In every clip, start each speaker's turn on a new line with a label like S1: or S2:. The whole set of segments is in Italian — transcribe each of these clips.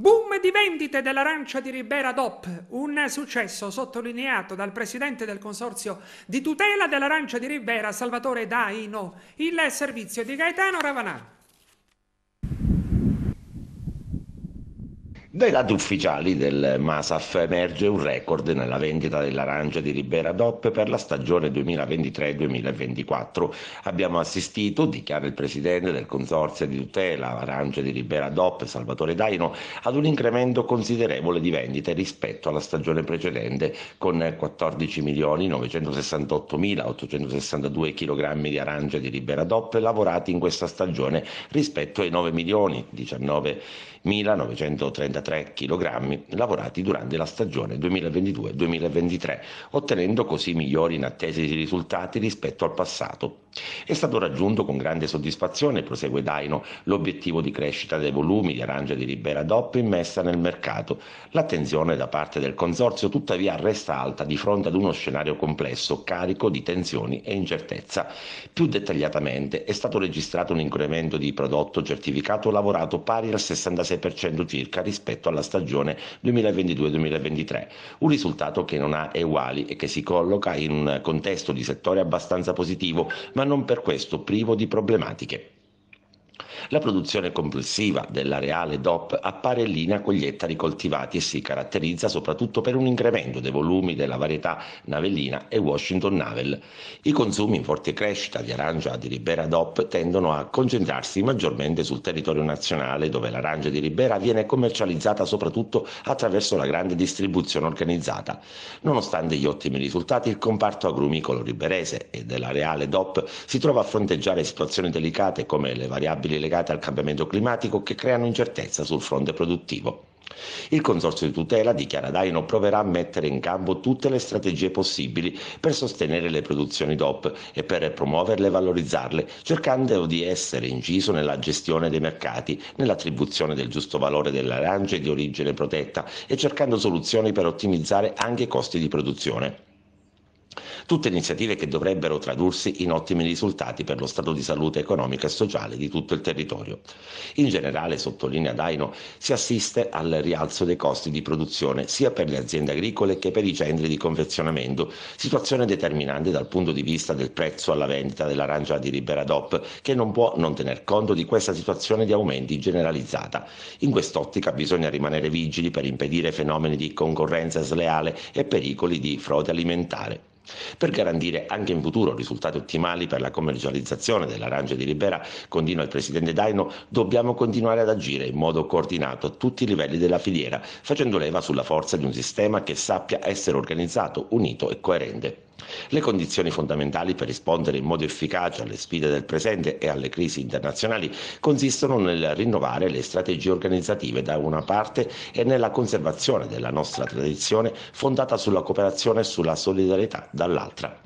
S1: Boom di vendite dell'arancia di Ribera DOP, un successo sottolineato dal presidente del consorzio di tutela dell'arancia di Ribera, Salvatore Daino, il servizio di Gaetano Ravanà. Dai dati ufficiali del Masaf emerge un record nella vendita dell'arancia di Libera DOP per la stagione 2023-2024. Abbiamo assistito, dichiara il presidente del consorzio di tutela Arancia di Libera DOP, Salvatore Daino, ad un incremento considerevole di vendite rispetto alla stagione precedente, con 14.968.862 kg di arancia di Libera DOP lavorati in questa stagione rispetto ai 9.019.933 43 kg lavorati durante la stagione 2022-2023, ottenendo così migliori in attesa di risultati rispetto al passato. È stato raggiunto con grande soddisfazione, prosegue Daino, l'obiettivo di crescita dei volumi di arance di Libera DOP immessa nel mercato. L'attenzione da parte del consorzio tuttavia resta alta di fronte ad uno scenario complesso, carico di tensioni e incertezza. Più dettagliatamente è stato registrato un incremento di prodotto certificato lavorato pari al 66% circa rispetto alla stagione 2022-2023, un risultato che non ha eguali e che si colloca in un contesto di settore abbastanza positivo, ma non per questo privo di problematiche. La produzione complessiva dell'areale DOP appare in linea con gli ettari coltivati e si caratterizza soprattutto per un incremento dei volumi della varietà Navellina e Washington Navel. I consumi in forte crescita di arancia di Ribera DOP tendono a concentrarsi maggiormente sul territorio nazionale dove l'arancia di Ribera viene commercializzata soprattutto attraverso la grande distribuzione organizzata. Nonostante gli ottimi risultati, il comparto agrumicolo riberese e dell'areale DOP si trova a fronteggiare situazioni delicate come le variabili variabili legate al cambiamento climatico che creano incertezza sul fronte produttivo. Il Consorzio di tutela, dichiara Daino, proverà a mettere in campo tutte le strategie possibili per sostenere le produzioni DOP e per promuoverle e valorizzarle, cercando di essere inciso nella gestione dei mercati, nell'attribuzione del giusto valore delle arance di origine protetta e cercando soluzioni per ottimizzare anche i costi di produzione. Tutte iniziative che dovrebbero tradursi in ottimi risultati per lo stato di salute economica e sociale di tutto il territorio. In generale, sottolinea Daino, si assiste al rialzo dei costi di produzione sia per le aziende agricole che per i centri di confezionamento, situazione determinante dal punto di vista del prezzo alla vendita dell'arancia di Liberadop che non può non tener conto di questa situazione di aumenti generalizzata. In quest'ottica bisogna rimanere vigili per impedire fenomeni di concorrenza sleale e pericoli di frode alimentare. Per garantire anche in futuro risultati ottimali per la commercializzazione dell'arancia di Libera, continua il presidente Daino, dobbiamo continuare ad agire in modo coordinato a tutti i livelli della filiera, facendo leva sulla forza di un sistema che sappia essere organizzato, unito e coerente. Le condizioni fondamentali per rispondere in modo efficace alle sfide del presente e alle crisi internazionali consistono nel rinnovare le strategie organizzative da una parte e nella conservazione della nostra tradizione fondata sulla cooperazione e sulla solidarietà dall'altra.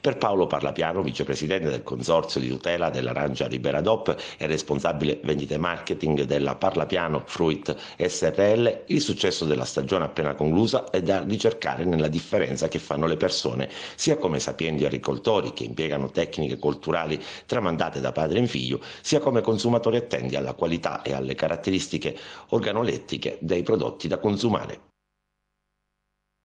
S1: Per Paolo Parlapiano, vicepresidente del Consorzio di tutela dell'arancia Ribera DOP e responsabile vendite marketing della Parlapiano Fruit SRL, il successo della stagione appena conclusa è da ricercare nella differenza che fanno le persone, sia come sapienti agricoltori che impiegano tecniche culturali tramandate da padre in figlio, sia come consumatori attenti alla qualità e alle caratteristiche organolettiche dei prodotti da consumare.